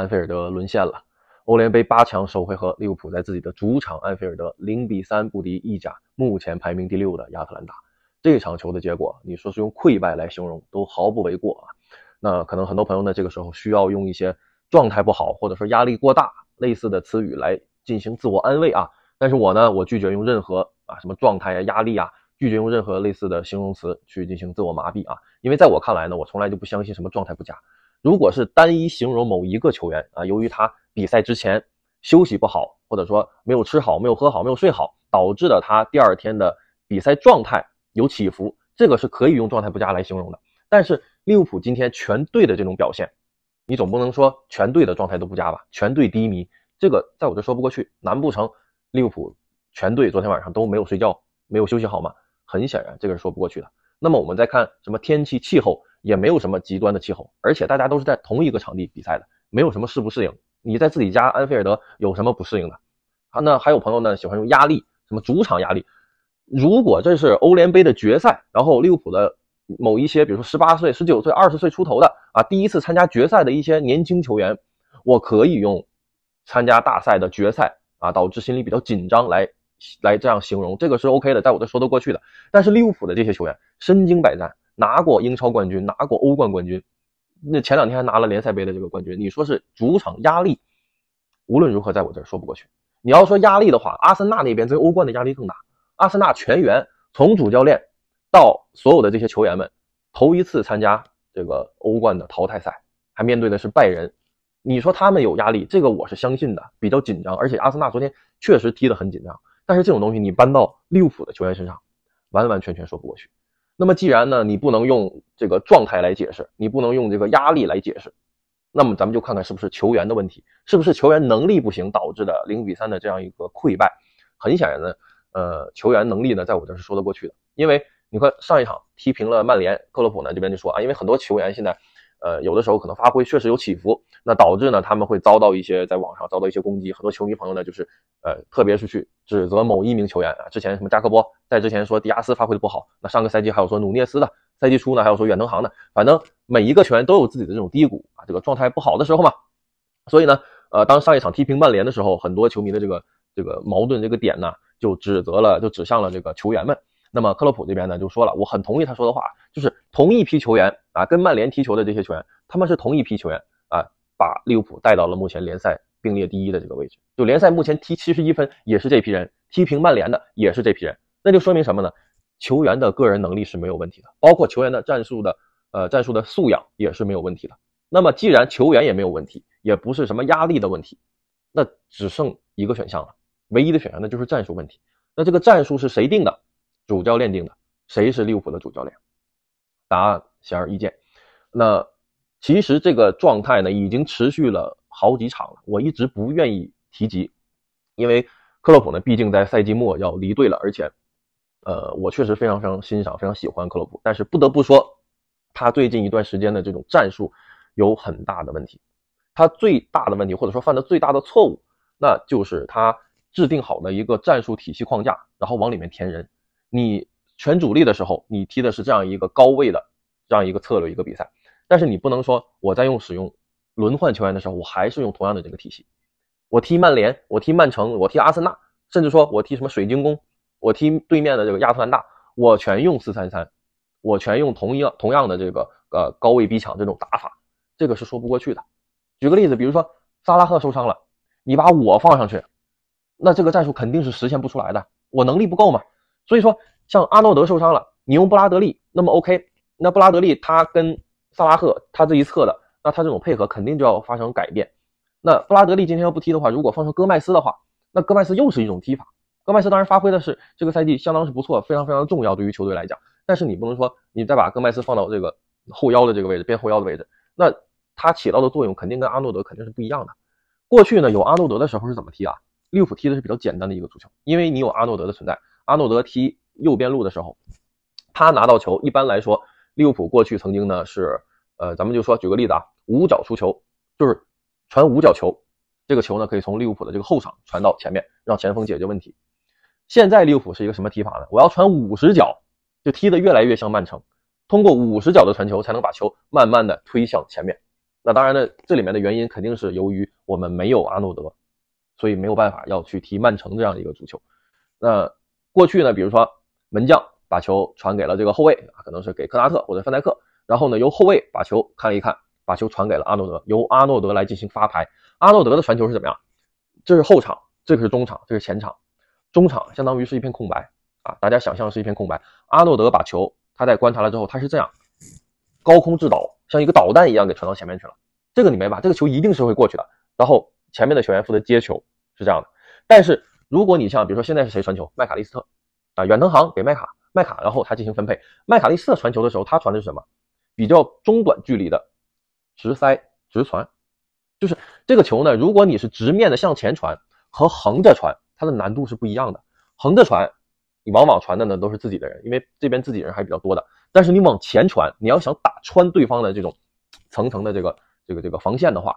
安菲尔德沦陷了。欧联杯八强首回合，利物浦在自己的主场安菲尔德零比三不敌意甲目前排名第六的亚特兰大。这场球的结果，你说是用溃败来形容都毫不为过啊。那可能很多朋友呢，这个时候需要用一些状态不好或者说压力过大类似的词语来进行自我安慰啊。但是我呢，我拒绝用任何啊什么状态啊压力啊，拒绝用任何类似的形容词去进行自我麻痹啊。因为在我看来呢，我从来就不相信什么状态不佳。如果是单一形容某一个球员啊，由于他比赛之前休息不好，或者说没有吃好、没有喝好、没有睡好，导致了他第二天的比赛状态有起伏，这个是可以用状态不佳来形容的。但是利物浦今天全队的这种表现，你总不能说全队的状态都不佳吧？全队低迷，这个在我这说不过去。难不成利物浦全队昨天晚上都没有睡觉，没有休息好吗？很显然，这个是说不过去的。那么我们再看什么天气气候也没有什么极端的气候，而且大家都是在同一个场地比赛的，没有什么适不适应。你在自己家安菲尔德有什么不适应的？啊？那还有朋友呢，喜欢用压力，什么主场压力？如果这是欧联杯的决赛，然后利物浦的某一些，比如说十八岁、十九岁、二十岁出头的啊，第一次参加决赛的一些年轻球员，我可以用参加大赛的决赛啊，导致心理比较紧张来。来这样形容，这个是 O K 的，在我这说得过去的。但是利物浦的这些球员身经百战，拿过英超冠军，拿过欧冠冠军，那前两天还拿了联赛杯的这个冠军。你说是主场压力，无论如何，在我这说不过去。你要说压力的话，阿森纳那边对欧冠的压力更大。阿森纳全员从主教练到所有的这些球员们，头一次参加这个欧冠的淘汰赛，还面对的是拜仁。你说他们有压力，这个我是相信的，比较紧张。而且阿森纳昨天确实踢得很紧张。但是这种东西你搬到利物浦的球员身上，完完全全说不过去。那么既然呢你不能用这个状态来解释，你不能用这个压力来解释，那么咱们就看看是不是球员的问题，是不是球员能力不行导致的零比三的这样一个溃败。很显然呢，呃，球员能力呢，在我这是说得过去的，因为你看上一场踢平了曼联，克洛普呢这边就说啊，因为很多球员现在。呃，有的时候可能发挥确实有起伏，那导致呢，他们会遭到一些在网上遭到一些攻击，很多球迷朋友呢，就是呃，特别是去指责某一名球员啊，之前什么扎克波在之前说迪亚斯发挥的不好，那上个赛季还有说努涅斯的，赛季初呢还有说远藤航的，反正每一个球员都有自己的这种低谷啊，这个状态不好的时候嘛，所以呢，呃，当上一场踢平曼联的时候，很多球迷的这个这个矛盾这个点呢，就指责了，就指向了这个球员们。那么克洛普这边呢，就说了，我很同意他说的话，就是同一批球员啊，跟曼联踢球的这些球员，他们是同一批球员啊，把利物浦带到了目前联赛并列第一的这个位置。就联赛目前踢七十一分，也是这批人踢平曼联的，也是这批人。那就说明什么呢？球员的个人能力是没有问题的，包括球员的战术的呃战术的素养也是没有问题的。那么既然球员也没有问题，也不是什么压力的问题，那只剩一个选项了，唯一的选项那就是战术问题。那这个战术是谁定的？主教练定的，谁是利物浦的主教练？答案显而易见。那其实这个状态呢，已经持续了好几场了。我一直不愿意提及，因为克洛普呢，毕竟在赛季末要离队了。而且，呃，我确实非常非常欣赏、非常喜欢克洛普，但是不得不说，他最近一段时间的这种战术有很大的问题。他最大的问题，或者说犯的最大的错误，那就是他制定好的一个战术体系框架，然后往里面填人。你全主力的时候，你踢的是这样一个高位的这样一个策略一个比赛，但是你不能说我在用使用轮换球员的时候，我还是用同样的这个体系，我踢曼联，我踢曼城，我踢阿森纳，甚至说我踢什么水晶宫，我踢对面的这个亚特兰大，我全用四三三，我全用同样同样的这个呃高位逼抢这种打法，这个是说不过去的。举个例子，比如说萨拉赫受伤了，你把我放上去，那这个战术肯定是实现不出来的，我能力不够嘛。所以说，像阿诺德受伤了，你用布拉德利，那么 OK，那布拉德利他跟萨拉赫他这一侧的，那他这种配合肯定就要发生改变。那布拉德利今天要不踢的话，如果放上戈麦斯的话，那戈麦斯又是一种踢法。戈麦斯当然发挥的是这个赛季相当是不错，非常非常重要对于球队来讲。但是你不能说你再把戈麦斯放到这个后腰的这个位置，边后腰的位置，那他起到的作用肯定跟阿诺德肯定是不一样的。过去呢，有阿诺德的时候是怎么踢啊？利物浦踢的是比较简单的一个足球，因为你有阿诺德的存在。阿诺德踢右边路的时候，他拿到球，一般来说，利物浦过去曾经呢是，呃，咱们就说举个例子啊，五脚出球，就是传五脚球，这个球呢可以从利物浦的这个后场传到前面，让前锋解决问题。现在利物浦是一个什么踢法呢？我要传五十脚，就踢得越来越像曼城，通过五十脚的传球才能把球慢慢的推向前面。那当然呢，这里面的原因肯定是由于我们没有阿诺德，所以没有办法要去踢曼城这样一个足球。那过去呢，比如说门将把球传给了这个后卫啊，可能是给科纳特或者范戴克，然后呢由后卫把球看一看，把球传给了阿诺德，由阿诺德来进行发牌。阿诺德的传球是怎么样？这是后场，这个是中场，这是前场。中场相当于是一片空白啊，大家想象是一片空白。阿诺德把球，他在观察了之后，他是这样，高空制导，像一个导弹一样给传到前面去了。这个你没吧？这个球一定是会过去的。然后前面的球员负责接球，是这样的。但是。如果你像比如说现在是谁传球？麦卡利斯特，啊，远藤航给麦卡，麦卡然后他进行分配。麦卡利斯特传球的时候，他传的是什么？比较中短距离的直塞直传，就是这个球呢。如果你是直面的向前传和横着传，它的难度是不一样的。横着传，你往往传的呢都是自己的人，因为这边自己人还是比较多的。但是你往前传，你要想打穿对方的这种层层的这个这个这个防线的话，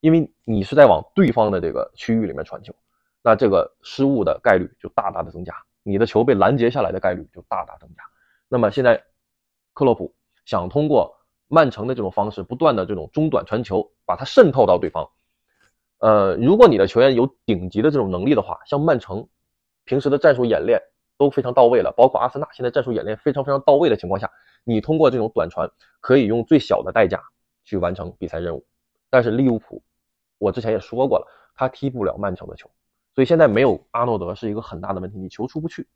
因为你是在往对方的这个区域里面传球。那这个失误的概率就大大的增加，你的球被拦截下来的概率就大大增加。那么现在，克洛普想通过曼城的这种方式，不断的这种中短传球，把它渗透到对方。呃，如果你的球员有顶级的这种能力的话，像曼城平时的战术演练都非常到位了，包括阿森纳现在战术演练非常非常到位的情况下，你通过这种短传，可以用最小的代价去完成比赛任务。但是利物浦，我之前也说过了，他踢不了曼城的球。所以现在没有阿诺德是一个很大的问题，你球出不去。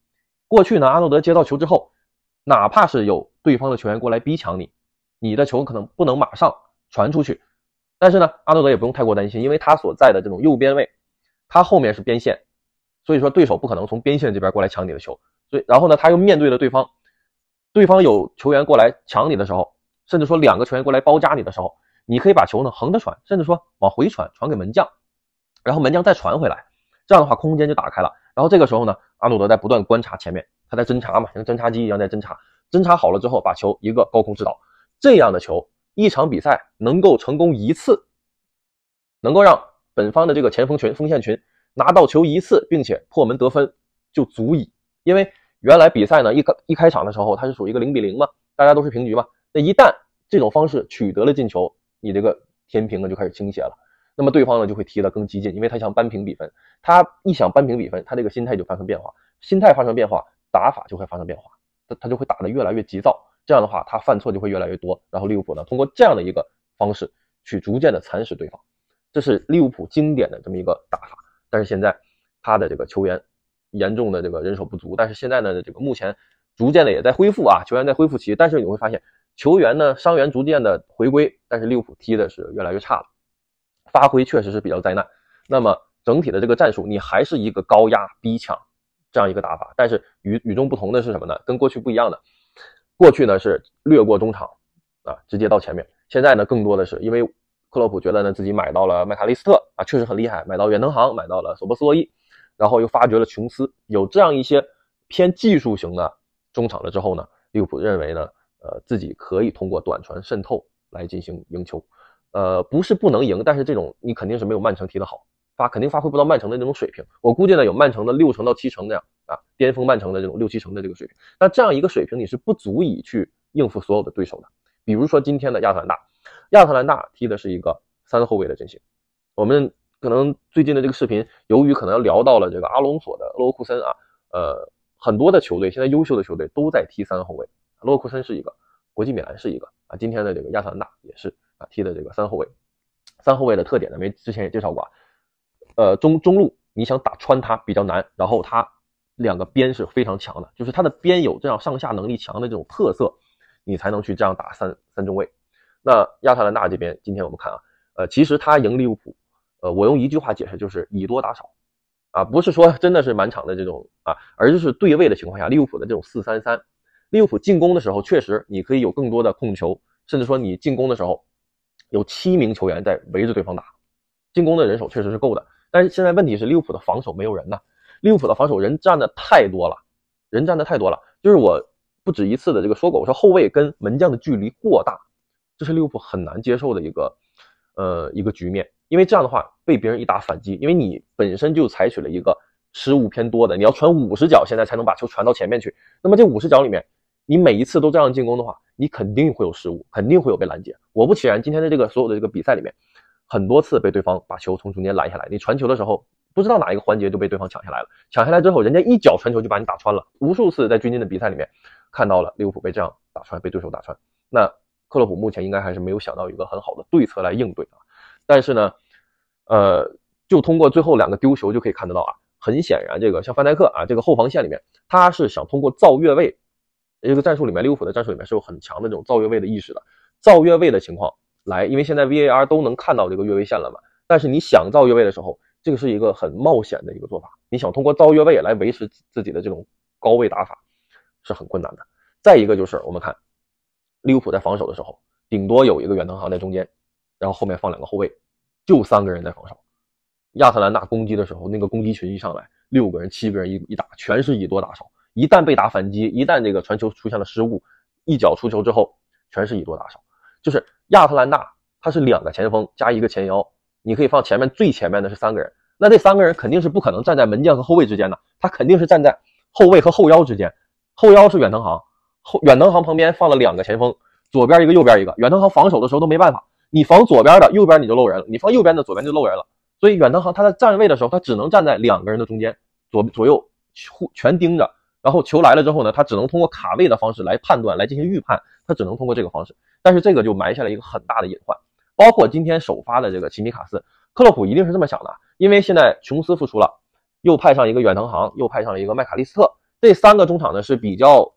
过去呢，阿诺德接到球之后，哪怕是有对方的球员过来逼抢你，你的球可能不能马上传出去。但是呢，阿诺德也不用太过担心，因为他所在的这种右边位，他后面是边线，所以说对手不可能从边线这边过来抢你的球。所以，然后呢，他又面对了对方，对方有球员过来抢你的时候，甚至说两个球员过来包夹你的时候，你可以把球呢横着传，甚至说往回传，传给门将，然后门将再传回来。这样的话，空间就打开了。然后这个时候呢，阿诺德在不断观察前面，他在侦查嘛，像侦察机一样在侦查。侦查好了之后，把球一个高空制导，这样的球，一场比赛能够成功一次，能够让本方的这个前锋群、锋线群拿到球一次，并且破门得分就足以。因为原来比赛呢，一开一开场的时候，它是属于一个零比零嘛，大家都是平局嘛。那一旦这种方式取得了进球，你这个天平呢就开始倾斜了。那么对方呢就会踢得更激进，因为他想扳平比分。他一想扳平比分，他这个心态就发生变化，心态发生变化，打法就会发生变化。他他就会打得越来越急躁，这样的话他犯错就会越来越多。然后利物浦呢通过这样的一个方式去逐渐的蚕食对方，这是利物浦经典的这么一个打法。但是现在他的这个球员严重的这个人手不足，但是现在呢这个目前逐渐的也在恢复啊，球员在恢复期。但是你会发现球员呢伤员逐渐的回归，但是利物浦踢的是越来越差了。发挥确实是比较灾难。那么整体的这个战术，你还是一个高压逼抢这样一个打法。但是与与众不同的是什么呢？跟过去不一样的。过去呢是掠过中场啊，直接到前面。现在呢更多的是因为克洛普觉得呢自己买到了麦卡利斯特啊，确实很厉害。买到远藤航，买到了索博斯洛伊，然后又发掘了琼斯，有这样一些偏技术型的中场了之后呢，利物浦认为呢，呃，自己可以通过短传渗透来进行赢球。呃，不是不能赢，但是这种你肯定是没有曼城踢得好，发肯定发挥不到曼城的那种水平。我估计呢，有曼城的六成到七成那样啊，巅峰曼城的这种六七成的这个水平。那这样一个水平，你是不足以去应付所有的对手的。比如说今天的亚特兰大，亚特兰大踢的是一个三后卫的阵型。我们可能最近的这个视频，由于可能聊到了这个阿隆索的洛库森啊，呃，很多的球队现在优秀的球队都在踢三后卫，洛库森是一个，国际米兰是一个啊，今天的这个亚特兰大也是。踢的这个三后卫，三后卫的特点呢，没们之前也介绍过啊。呃，中中路你想打穿他比较难，然后他两个边是非常强的，就是他的边有这样上下能力强的这种特色，你才能去这样打三三中卫。那亚特兰大这边，今天我们看啊，呃，其实他赢利物浦，呃，我用一句话解释就是以多打少，啊，不是说真的是满场的这种啊，而就是对位的情况下，利物浦的这种四三三，利物浦进攻的时候确实你可以有更多的控球，甚至说你进攻的时候。有七名球员在围着对方打，进攻的人手确实是够的，但是现在问题是利物浦的防守没有人呐，利物浦的防守人占的太多了，人占的太多了，就是我不止一次的这个说过，我说后卫跟门将的距离过大，这是利物浦很难接受的一个呃一个局面，因为这样的话被别人一打反击，因为你本身就采取了一个失误偏多的，你要传五十脚现在才能把球传到前面去，那么这五十脚里面。你每一次都这样进攻的话，你肯定会有失误，肯定会有被拦截。果不其然，今天的这个所有的这个比赛里面，很多次被对方把球从中间拦下来。你传球的时候，不知道哪一个环节就被对方抢下来了。抢下来之后，人家一脚传球就把你打穿了。无数次在最近的比赛里面看到了利物浦被这样打穿，被对手打穿。那克洛普目前应该还是没有想到一个很好的对策来应对啊。但是呢，呃，就通过最后两个丢球就可以看得到啊，很显然这个像范戴克啊，这个后防线里面，他是想通过造越位。这个战术里面，利物浦的战术里面是有很强的这种造越位的意识的。造越位的情况来，因为现在 VAR 都能看到这个越位线了嘛。但是你想造越位的时候，这个是一个很冒险的一个做法。你想通过造越位来维持自己的这种高位打法，是很困难的。再一个就是，我们看利物浦在防守的时候，顶多有一个远藤航在中间，然后后面放两个后卫，就三个人在防守。亚特兰大攻击的时候，那个攻击群一上来，六个人、七个人一一打，全是以多打少。一旦被打反击，一旦这个传球出现了失误，一脚出球之后，全是以多打少。就是亚特兰大，他是两个前锋加一个前腰，你可以放前面最前面的是三个人，那这三个人肯定是不可能站在门将和后卫之间的，他肯定是站在后卫和后腰之间。后腰是远藤航，后远藤航旁边放了两个前锋，左边一个，右边一个。远藤航防守的时候都没办法，你防左边的，右边你就漏人了；你防右边的，左边就漏人了。所以远藤航他在站位的时候，他只能站在两个人的中间，左左右互全盯着。然后球来了之后呢，他只能通过卡位的方式来判断，来进行预判，他只能通过这个方式。但是这个就埋下了一个很大的隐患。包括今天首发的这个奇米卡斯，克洛普一定是这么想的，因为现在琼斯复出了，又派上一个远藤航，又派上了一个麦卡利斯特，这三个中场呢是比较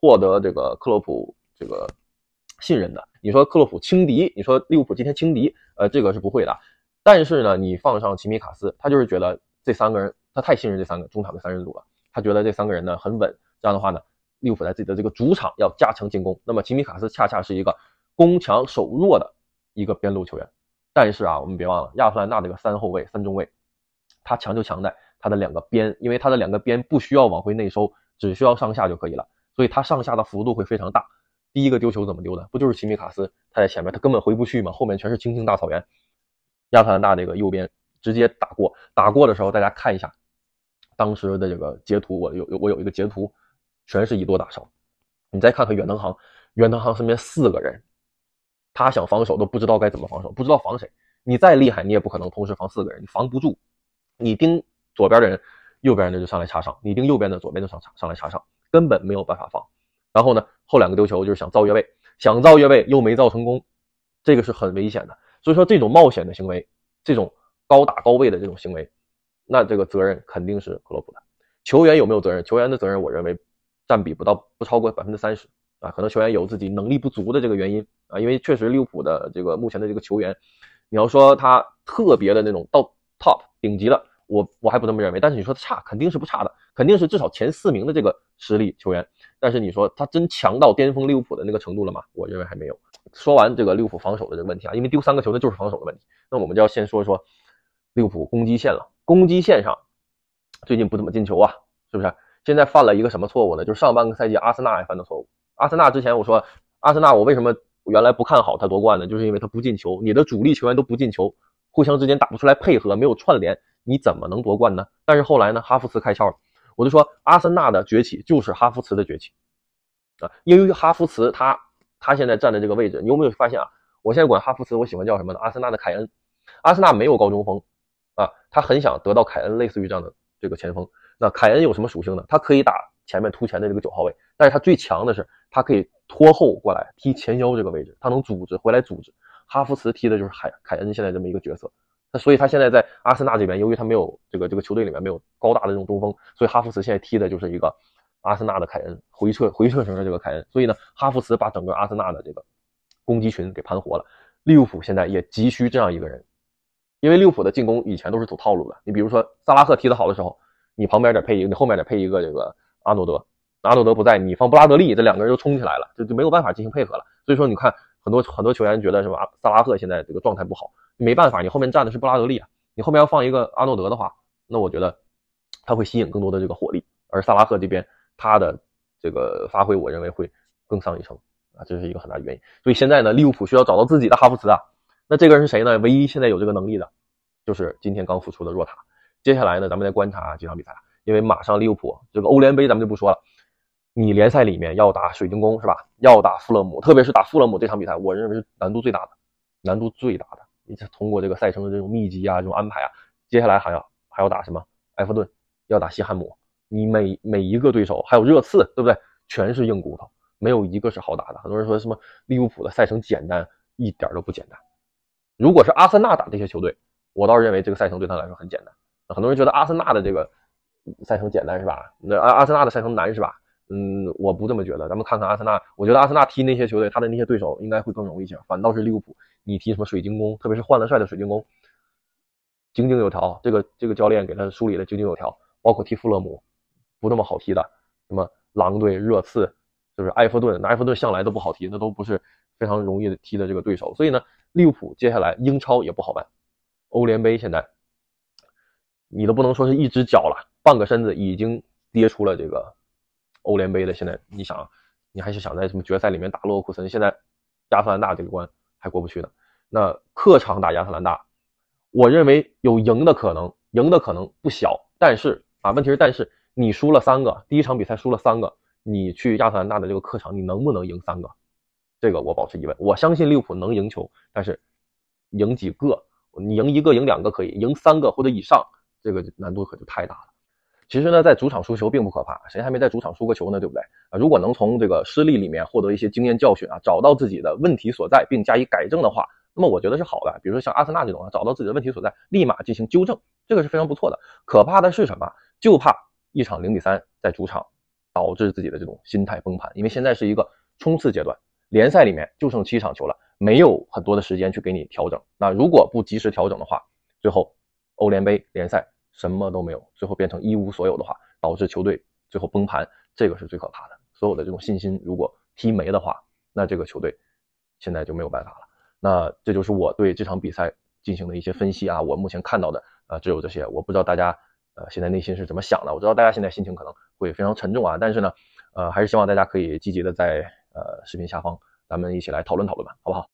获得这个克洛普这个信任的。你说克洛普轻敌，你说利物浦今天轻敌，呃，这个是不会的。但是呢，你放上奇米卡斯，他就是觉得这三个人，他太信任这三个中场的三人组了。他觉得这三个人呢很稳，这样的话呢，利物浦在自己的这个主场要加强进攻。那么奇米卡斯恰恰是一个攻强守弱的一个边路球员，但是啊，我们别忘了，亚特兰大这个三后卫、三中卫，他强就强在他的两个边，因为他的两个边不需要往回内收，只需要上下就可以了，所以他上下的幅度会非常大。第一个丢球怎么丢的？不就是奇米卡斯他在前面，他根本回不去嘛，后面全是青青大草原。亚特兰大这个右边直接打过，打过的时候大家看一下。当时的这个截图，我有有我有一个截图，全是一跺大上。你再看看远藤航，远藤航身边四个人，他想防守都不知道该怎么防守，不知道防谁。你再厉害，你也不可能同时防四个人，你防不住。你盯左边的人，右边的就上来插上；你盯右边的，左边的上上上来插上，根本没有办法防。然后呢，后两个丢球就是想造越位，想造越位又没造成功，这个是很危险的。所以说，这种冒险的行为，这种高打高位的这种行为。那这个责任肯定是克洛普的。球员有没有责任？球员的责任，我认为占比不到，不超过百分之三十啊。可能球员有自己能力不足的这个原因啊。因为确实利物浦的这个目前的这个球员，你要说他特别的那种到 top 顶级了，我我还不那么认为。但是你说他差，肯定是不差的，肯定是至少前四名的这个实力球员。但是你说他真强到巅峰利物浦的那个程度了吗？我认为还没有。说完这个利物浦防守的这个问题啊，因为丢三个球那就是防守的问题。那我们就要先说说。利物浦攻击线了，攻击线上最近不怎么进球啊，是不是？现在犯了一个什么错误呢？就是上半个赛季阿森纳也犯的错误。阿森纳之前我说阿森纳，我为什么原来不看好他夺冠呢？就是因为他不进球，你的主力球员都不进球，互相之间打不出来配合，没有串联，你怎么能夺冠呢？但是后来呢，哈弗茨开窍了，我就说阿森纳的崛起就是哈弗茨的崛起啊！因为哈弗茨他他现在站的这个位置，你有没有发现啊？我现在管哈弗茨，我喜欢叫什么呢？阿森纳的凯恩。阿森纳没有高中锋。啊，他很想得到凯恩，类似于这样的这个前锋。那凯恩有什么属性呢？他可以打前面突前的这个九号位，但是他最强的是，他可以拖后过来踢前腰这个位置。他能组织回来组织。哈弗茨踢的就是海凯恩现在这么一个角色。那所以，他现在在阿森纳这边，由于他没有这个这个球队里面没有高大的这种中锋，所以哈弗茨现在踢的就是一个阿森纳的凯恩，回撤回撤型的这个凯恩。所以呢，哈弗茨把整个阿森纳的这个攻击群给盘活了。利物浦现在也急需这样一个人。因为利物浦的进攻以前都是走套路的，你比如说萨拉赫踢得好的时候，你旁边得配一个，你后面得配一个这个阿诺德。阿诺德不在，你放布拉德利，这两个人就冲起来了，就就没有办法进行配合了。所以说，你看很多很多球员觉得什么萨拉赫现在这个状态不好，没办法，你后面站的是布拉德利啊，你后面要放一个阿诺德的话，那我觉得他会吸引更多的这个火力。而萨拉赫这边他的这个发挥，我认为会更上一层啊，这是一个很大的原因。所以现在呢，利物浦需要找到自己的哈弗茨啊。那这个人是谁呢？唯一现在有这个能力的，就是今天刚复出的若塔。接下来呢，咱们再观察几场比赛，因为马上利物浦这个欧联杯咱们就不说了。你联赛里面要打水晶宫是吧？要打富勒姆，特别是打富勒姆这场比赛，我认为是难度最大的，难度最大的。你通过这个赛程的这种密集啊，这种安排啊，接下来还要还要打什么埃弗顿，要打西汉姆，你每每一个对手还有热刺，对不对？全是硬骨头，没有一个是好打的。很多人说什么利物浦的赛程简单，一点都不简单。如果是阿森纳打这些球队，我倒是认为这个赛程对他来说很简单。很多人觉得阿森纳的这个赛程简单是吧？那阿阿森纳的赛程难是吧？嗯，我不这么觉得。咱们看看阿森纳，我觉得阿森纳踢那些球队，他的那些对手应该会更容易一些。反倒是利物浦，你踢什么水晶宫，特别是换了帅的水晶宫，井井有条。这个这个教练给他梳理的井井有条。包括踢富勒姆，不那么好踢的，什么狼队、热刺。就是埃弗顿，那埃弗顿向来都不好踢，那都不是非常容易踢的这个对手。所以呢，利物浦接下来英超也不好办，欧联杯现在你都不能说是一只脚了，半个身子已经跌出了这个欧联杯的。现在你想，你还是想在什么决赛里面打洛库森？现在亚特兰大这个关还过不去呢。那客场打亚特兰大，我认为有赢的可能，赢的可能不小。但是啊，问题是，但是你输了三个，第一场比赛输了三个。你去亚特兰大的这个客场，你能不能赢三个？这个我保持疑问。我相信利物浦能赢球，但是赢几个？你赢一个、赢两个可以，赢三个或者以上，这个难度可就太大了。其实呢，在主场输球并不可怕，谁还没在主场输过球呢？对不对啊？如果能从这个失利里面获得一些经验教训啊，找到自己的问题所在，并加以改正的话，那么我觉得是好的。比如说像阿森纳这种，啊，找到自己的问题所在，立马进行纠正，这个是非常不错的。可怕的是什么？就怕一场零比三在主场。导致自己的这种心态崩盘，因为现在是一个冲刺阶段，联赛里面就剩七场球了，没有很多的时间去给你调整。那如果不及时调整的话，最后欧联杯、联赛什么都没有，最后变成一无所有的话，导致球队最后崩盘，这个是最可怕的。所有的这种信心如果踢没的话，那这个球队现在就没有办法了。那这就是我对这场比赛进行的一些分析啊，我目前看到的啊只有这些，我不知道大家。呃，现在内心是怎么想的？我知道大家现在心情可能会非常沉重啊，但是呢，呃，还是希望大家可以积极的在呃视频下方，咱们一起来讨论讨论吧，好不好？